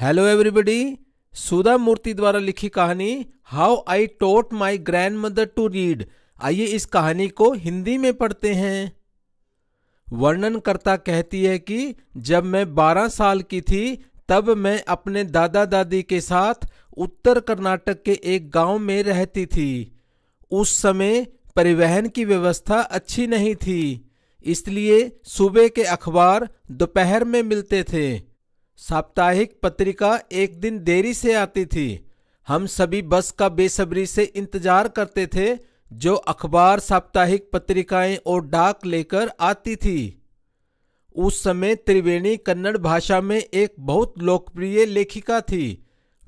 hello everybody सुधा मूर्ति द्वारा लिखी कहानी how I taught my grandmother to read आइए इस कहानी को हिंदी में पढ़ते हैं वर्णनकर्ता कहती है कि जब मैं बारह साल की थी तब मैं अपने दादा दादी के साथ उत्तर कर्नाटक के एक गांव में रहती थी उस समय परिवहन की व्यवस्था अच्छी नहीं थी इसलिए सुबह के अखबार दोपहर में मिलते थे साप्ताहिक पत्रिका एक दिन देरी से आती थी हम सभी बस का बेसब्री से इंतजार करते थे जो अखबार साप्ताहिक पत्रिकाएं और डाक लेकर आती थी उस समय त्रिवेणी कन्नड़ भाषा में एक बहुत लोकप्रिय लेखिका थी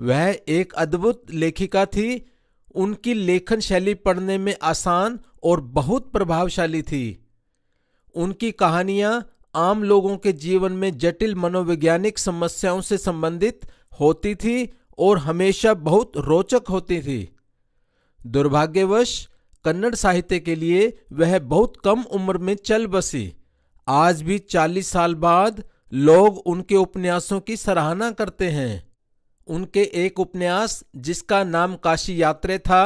वह एक अद्भुत लेखिका थी उनकी लेखन शैली पढ़ने में आसान और बहुत प्रभावशाली थी उनकी कहानियाँ आम लोगों के जीवन में जटिल मनोवैज्ञानिक समस्याओं से संबंधित होती थी और हमेशा बहुत रोचक होती थी दुर्भाग्यवश कन्नड़ साहित्य के लिए वह बहुत कम उम्र में चल बसी आज भी 40 साल बाद लोग उनके उपन्यासों की सराहना करते हैं उनके एक उपन्यास जिसका नाम काशी यात्रे था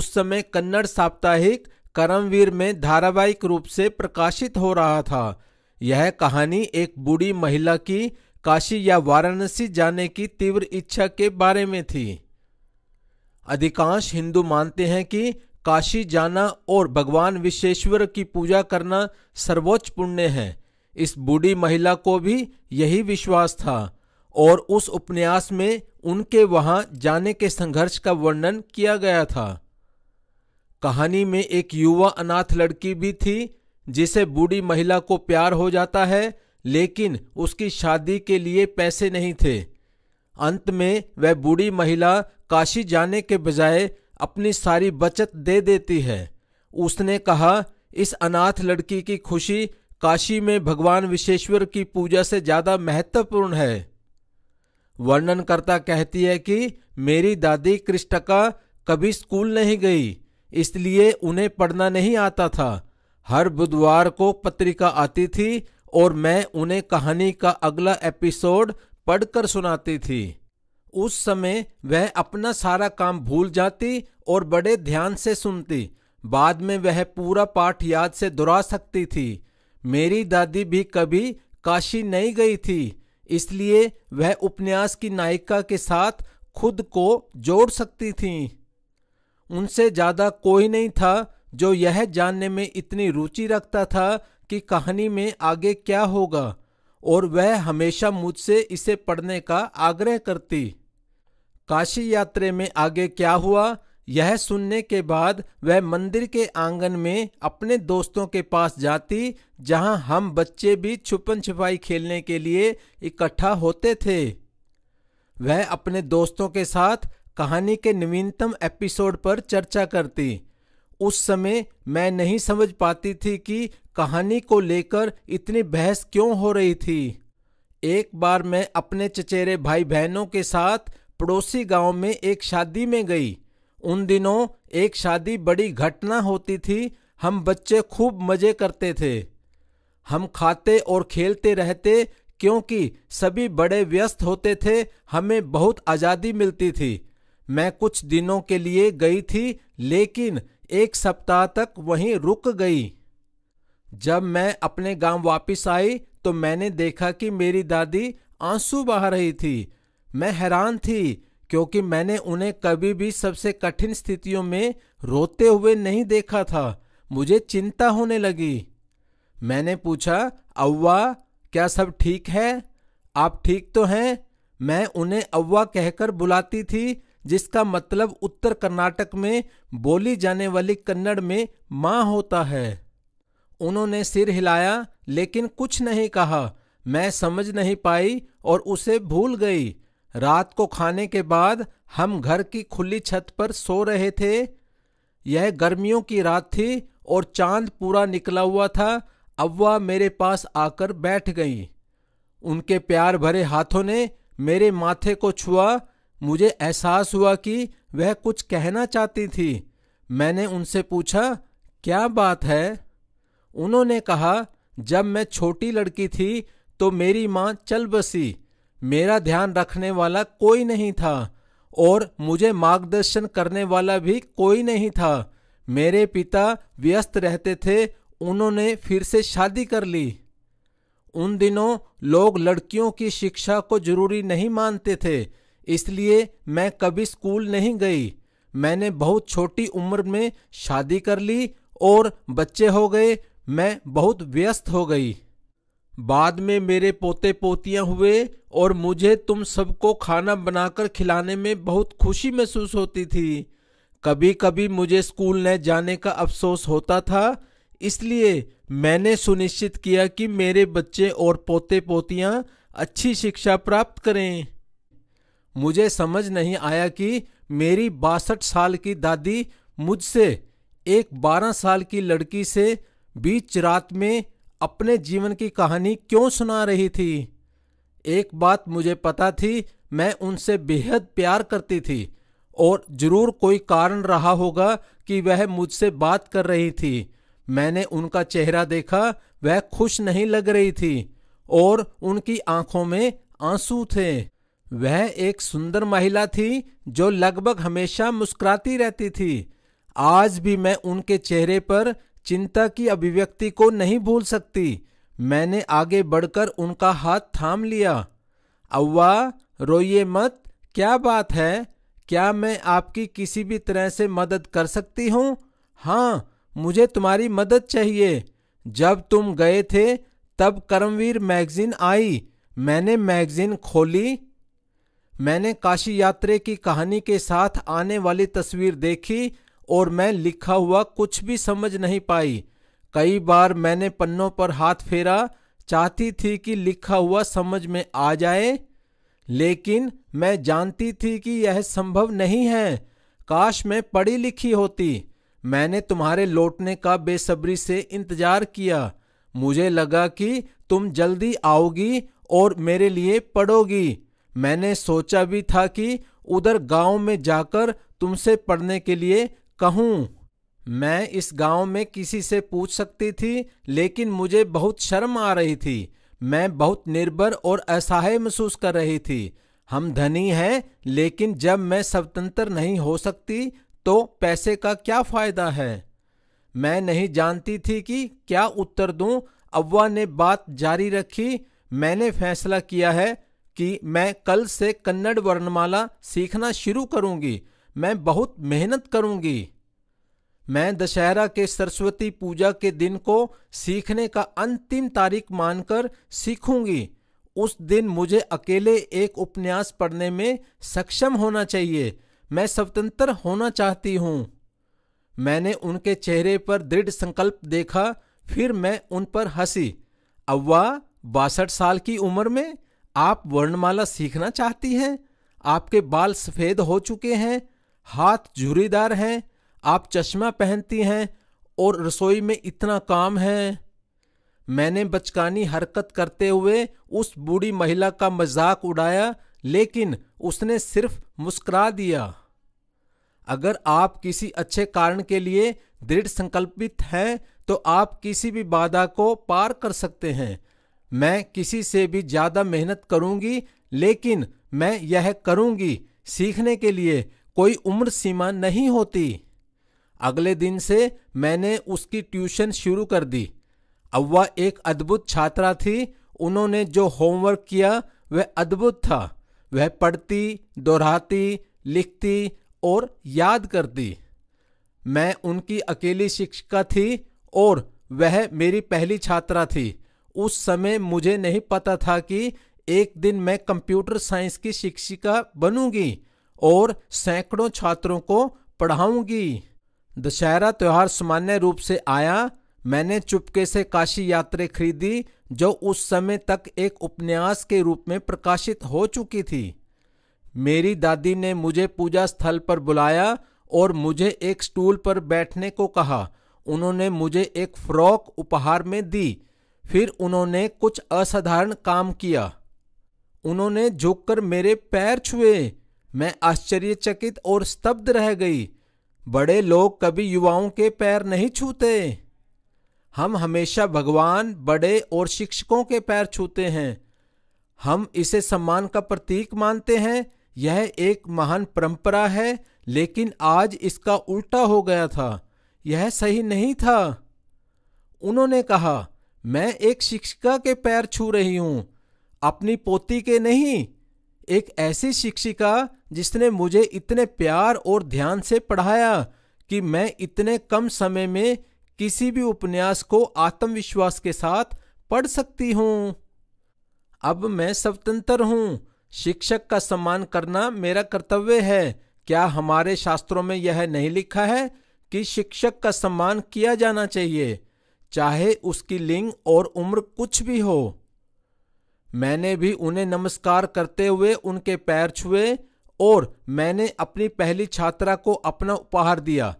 उस समय कन्नड़ साप्ताहिक करमवीर में धारावाहिक रूप से प्रकाशित हो रहा था यह कहानी एक बूढ़ी महिला की काशी या वाराणसी जाने की तीव्र इच्छा के बारे में थी अधिकांश हिंदू मानते हैं कि काशी जाना और भगवान विश्वेश्वर की पूजा करना सर्वोच्च पुण्य है इस बूढ़ी महिला को भी यही विश्वास था और उस उपन्यास में उनके वहां जाने के संघर्ष का वर्णन किया गया था कहानी में एक युवा अनाथ लड़की भी थी जिसे बूढ़ी महिला को प्यार हो जाता है लेकिन उसकी शादी के लिए पैसे नहीं थे अंत में वह बूढ़ी महिला काशी जाने के बजाय अपनी सारी बचत दे देती है उसने कहा इस अनाथ लड़की की खुशी काशी में भगवान विश्वेश्वर की पूजा से ज़्यादा महत्वपूर्ण है वर्णनकर्ता कहती है कि मेरी दादी कृष्टका कभी स्कूल नहीं गई इसलिए उन्हें पढ़ना नहीं आता था हर बुधवार को पत्रिका आती थी और मैं उन्हें कहानी का अगला एपिसोड पढ़कर सुनाती थी उस समय वह अपना सारा काम भूल जाती और बड़े ध्यान से सुनती बाद में वह पूरा पाठ याद से दोहरा सकती थी मेरी दादी भी कभी काशी नहीं गई थी इसलिए वह उपन्यास की नायिका के साथ खुद को जोड़ सकती थी उनसे ज़्यादा कोई नहीं था जो यह जानने में इतनी रुचि रखता था कि कहानी में आगे क्या होगा और वह हमेशा मुझसे इसे पढ़ने का आग्रह करती काशी यात्रा में आगे क्या हुआ यह सुनने के बाद वह मंदिर के आंगन में अपने दोस्तों के पास जाती जहां हम बच्चे भी छुपन छुपाई खेलने के लिए इकट्ठा होते थे वह अपने दोस्तों के साथ कहानी के नवीनतम एपिसोड पर चर्चा करती उस समय मैं नहीं समझ पाती थी कि कहानी को लेकर इतनी बहस क्यों हो रही थी एक बार मैं अपने चचेरे भाई बहनों के साथ पड़ोसी गांव में एक शादी में गई उन दिनों एक शादी बड़ी घटना होती थी हम बच्चे खूब मजे करते थे हम खाते और खेलते रहते क्योंकि सभी बड़े व्यस्त होते थे हमें बहुत आज़ादी मिलती थी मैं कुछ दिनों के लिए गई थी लेकिन एक सप्ताह तक वहीं रुक गई जब मैं अपने गांव वापस आई तो मैंने देखा कि मेरी दादी आंसू बहा रही थी मैं हैरान थी क्योंकि मैंने उन्हें कभी भी सबसे कठिन स्थितियों में रोते हुए नहीं देखा था मुझे चिंता होने लगी मैंने पूछा अव्वा क्या सब ठीक है आप ठीक तो हैं मैं उन्हें अव्वा कहकर बुलाती थी जिसका मतलब उत्तर कर्नाटक में बोली जाने वाली कन्नड़ में माँ होता है उन्होंने सिर हिलाया लेकिन कुछ नहीं कहा मैं समझ नहीं पाई और उसे भूल गई रात को खाने के बाद हम घर की खुली छत पर सो रहे थे यह गर्मियों की रात थी और चांद पूरा निकला हुआ था अव्वा मेरे पास आकर बैठ गई उनके प्यार भरे हाथों ने मेरे माथे को छुआ मुझे एहसास हुआ कि वह कुछ कहना चाहती थी मैंने उनसे पूछा क्या बात है उन्होंने कहा जब मैं छोटी लड़की थी तो मेरी माँ चल बसी मेरा ध्यान रखने वाला कोई नहीं था और मुझे मार्गदर्शन करने वाला भी कोई नहीं था मेरे पिता व्यस्त रहते थे उन्होंने फिर से शादी कर ली उन दिनों लोग लड़कियों की शिक्षा को जरूरी नहीं मानते थे इसलिए मैं कभी स्कूल नहीं गई मैंने बहुत छोटी उम्र में शादी कर ली और बच्चे हो गए मैं बहुत व्यस्त हो गई बाद में मेरे पोते पोतियां हुए और मुझे तुम सबको खाना बनाकर खिलाने में बहुत खुशी महसूस होती थी कभी कभी मुझे स्कूल न जाने का अफसोस होता था इसलिए मैंने सुनिश्चित किया कि मेरे बच्चे और पोते पोतियां अच्छी शिक्षा प्राप्त करें मुझे समझ नहीं आया कि मेरी बासठ साल की दादी मुझसे एक बारह साल की लड़की से बीच रात में अपने जीवन की कहानी क्यों सुना रही थी एक बात मुझे पता थी मैं उनसे बेहद प्यार करती थी और जरूर कोई कारण रहा होगा कि वह मुझसे बात कर रही थी मैंने उनका चेहरा देखा वह खुश नहीं लग रही थी और उनकी आंखों में आंसू थे वह एक सुंदर महिला थी जो लगभग हमेशा मुस्कुराती रहती थी आज भी मैं उनके चेहरे पर चिंता की अभिव्यक्ति को नहीं भूल सकती मैंने आगे बढ़कर उनका हाथ थाम लिया अव्वा रोइे मत क्या बात है क्या मैं आपकी किसी भी तरह से मदद कर सकती हूँ हाँ मुझे तुम्हारी मदद चाहिए जब तुम गए थे तब कर्मवीर मैगजीन आई मैंने मैगजीन खोली मैंने काशी यात्रे की कहानी के साथ आने वाली तस्वीर देखी और मैं लिखा हुआ कुछ भी समझ नहीं पाई कई बार मैंने पन्नों पर हाथ फेरा चाहती थी कि लिखा हुआ समझ में आ जाए लेकिन मैं जानती थी कि यह संभव नहीं है काश मैं पढ़ी लिखी होती मैंने तुम्हारे लौटने का बेसब्री से इंतजार किया मुझे लगा कि तुम जल्दी आओगी और मेरे लिए पढ़ोगी मैंने सोचा भी था कि उधर गांव में जाकर तुमसे पढ़ने के लिए कहूँ मैं इस गांव में किसी से पूछ सकती थी लेकिन मुझे बहुत शर्म आ रही थी मैं बहुत निर्भर और असहाय महसूस कर रही थी हम धनी हैं लेकिन जब मैं स्वतंत्र नहीं हो सकती तो पैसे का क्या फायदा है मैं नहीं जानती थी कि क्या उत्तर दूं अव्वा ने बात जारी रखी मैंने फैसला किया है कि मैं कल से कन्नड़ वर्णमाला सीखना शुरू करूंगी मैं बहुत मेहनत करूंगी मैं दशहरा के सरस्वती पूजा के दिन को सीखने का अंतिम तारीख मानकर सीखूंगी उस दिन मुझे अकेले एक उपन्यास पढ़ने में सक्षम होना चाहिए मैं स्वतंत्र होना चाहती हूँ मैंने उनके चेहरे पर दृढ़ संकल्प देखा फिर मैं उन पर हंसी अव्वा बासठ साल की उम्र में आप वर्णमाला सीखना चाहती हैं आपके बाल सफ़ेद हो चुके हैं हाथ झुरीदार हैं आप चश्मा पहनती हैं और रसोई में इतना काम है मैंने बचकानी हरकत करते हुए उस बूढ़ी महिला का मजाक उड़ाया लेकिन उसने सिर्फ मुस्कुरा दिया अगर आप किसी अच्छे कारण के लिए दृढ़ संकल्पित हैं तो आप किसी भी बाधा को पार कर सकते हैं मैं किसी से भी ज़्यादा मेहनत करूंगी लेकिन मैं यह करूंगी सीखने के लिए कोई उम्र सीमा नहीं होती अगले दिन से मैंने उसकी ट्यूशन शुरू कर दी अव्वा एक अद्भुत छात्रा थी उन्होंने जो होमवर्क किया वह अद्भुत था वह पढ़ती दोहराती लिखती और याद करती मैं उनकी अकेली शिक्षिका थी और वह मेरी पहली छात्रा थी उस समय मुझे नहीं पता था कि एक दिन मैं कंप्यूटर साइंस की शिक्षिका बनूंगी और सैकड़ों छात्रों को पढ़ाऊंगी दशहरा त्यौहार सामान्य रूप से आया मैंने चुपके से काशी यात्रा खरीदी जो उस समय तक एक उपन्यास के रूप में प्रकाशित हो चुकी थी मेरी दादी ने मुझे पूजा स्थल पर बुलाया और मुझे एक स्टूल पर बैठने को कहा उन्होंने मुझे एक फ्रॉक उपहार में दी फिर उन्होंने कुछ असाधारण काम किया उन्होंने झुककर मेरे पैर छुए मैं आश्चर्यचकित और स्तब्ध रह गई बड़े लोग कभी युवाओं के पैर नहीं छूते हम हमेशा भगवान बड़े और शिक्षकों के पैर छूते हैं हम इसे सम्मान का प्रतीक मानते हैं यह एक महान परंपरा है लेकिन आज इसका उल्टा हो गया था यह सही नहीं था उन्होंने कहा मैं एक शिक्षिका के पैर छू रही हूं अपनी पोती के नहीं एक ऐसी शिक्षिका जिसने मुझे इतने प्यार और ध्यान से पढ़ाया कि मैं इतने कम समय में किसी भी उपन्यास को आत्मविश्वास के साथ पढ़ सकती हूँ अब मैं स्वतंत्र हूँ शिक्षक का सम्मान करना मेरा कर्तव्य है क्या हमारे शास्त्रों में यह नहीं लिखा है कि शिक्षक का सम्मान किया जाना चाहिए चाहे उसकी लिंग और उम्र कुछ भी हो मैंने भी उन्हें नमस्कार करते हुए उनके पैर छुए और मैंने अपनी पहली छात्रा को अपना उपहार दिया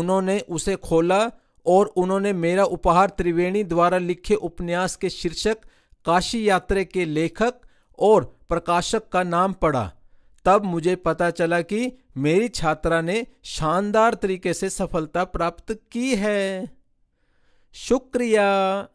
उन्होंने उसे खोला और उन्होंने मेरा उपहार त्रिवेणी द्वारा लिखे उपन्यास के शीर्षक काशी यात्रा के लेखक और प्रकाशक का नाम पढ़ा तब मुझे पता चला कि मेरी छात्रा ने शानदार तरीके से सफलता प्राप्त की है शुक्रिया